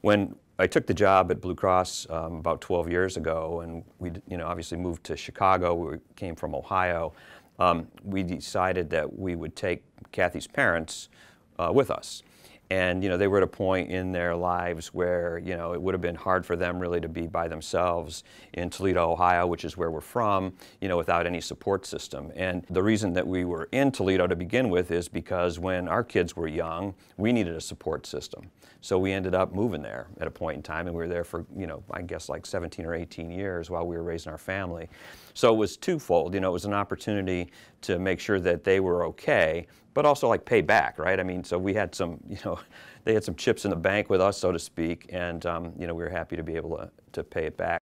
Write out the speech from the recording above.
When I took the job at Blue Cross um, about 12 years ago, and we, you know, obviously moved to Chicago. We came from Ohio. Um, we decided that we would take Kathy's parents uh, with us, and you know they were at a point in their lives where you know it would have been hard for them really to be by themselves in Toledo, Ohio, which is where we're from, you know, without any support system. And the reason that we were in Toledo to begin with is because when our kids were young, we needed a support system. So we ended up moving there at a point in time, and we were there for you know I guess like 17 or 18 years while we were raising our family. So it was twofold. You know, it was an opportunity to make sure that they were okay, but also like pay back, right? I mean, so we had some, you know, they had some chips in the bank with us, so to speak, and um, you know we were happy to be able to, to pay it back.